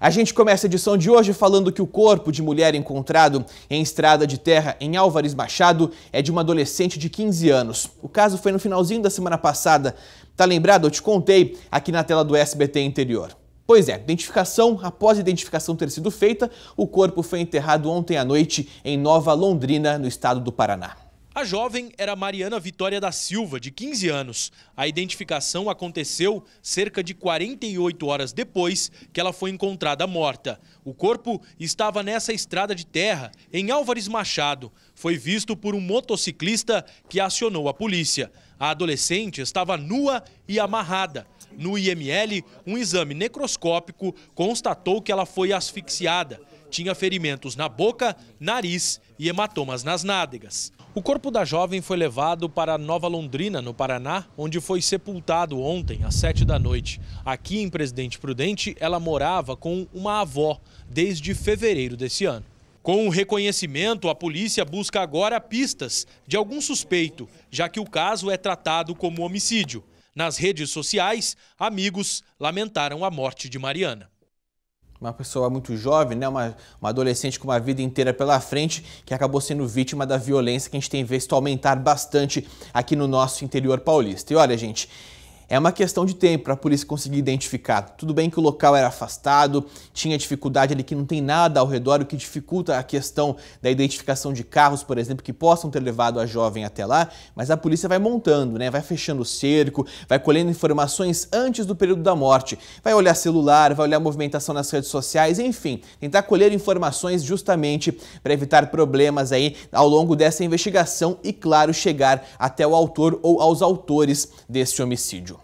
A gente começa a edição de hoje falando que o corpo de mulher encontrado em estrada de terra em Álvares Machado é de uma adolescente de 15 anos. O caso foi no finalzinho da semana passada. Tá lembrado? Eu te contei aqui na tela do SBT Interior. Pois é, identificação, após a identificação ter sido feita, o corpo foi enterrado ontem à noite em Nova Londrina, no estado do Paraná. A jovem era Mariana Vitória da Silva, de 15 anos. A identificação aconteceu cerca de 48 horas depois que ela foi encontrada morta. O corpo estava nessa estrada de terra, em Álvares Machado. Foi visto por um motociclista que acionou a polícia. A adolescente estava nua e amarrada. No IML, um exame necroscópico constatou que ela foi asfixiada. Tinha ferimentos na boca, nariz e hematomas nas nádegas. O corpo da jovem foi levado para Nova Londrina, no Paraná, onde foi sepultado ontem, às sete da noite. Aqui em Presidente Prudente, ela morava com uma avó desde fevereiro desse ano. Com o reconhecimento, a polícia busca agora pistas de algum suspeito, já que o caso é tratado como homicídio. Nas redes sociais, amigos lamentaram a morte de Mariana uma pessoa muito jovem, né, uma, uma, adolescente com uma vida inteira pela frente, que acabou sendo vítima da violência que a gente tem visto aumentar bastante aqui no nosso interior paulista. E olha, gente, é uma questão de tempo para a polícia conseguir identificar. Tudo bem que o local era afastado, tinha dificuldade ali que não tem nada ao redor, o que dificulta a questão da identificação de carros, por exemplo, que possam ter levado a jovem até lá, mas a polícia vai montando, né? Vai fechando o cerco, vai colhendo informações antes do período da morte, vai olhar celular, vai olhar movimentação nas redes sociais, enfim, tentar colher informações justamente para evitar problemas aí ao longo dessa investigação e, claro, chegar até o autor ou aos autores desse homicídio.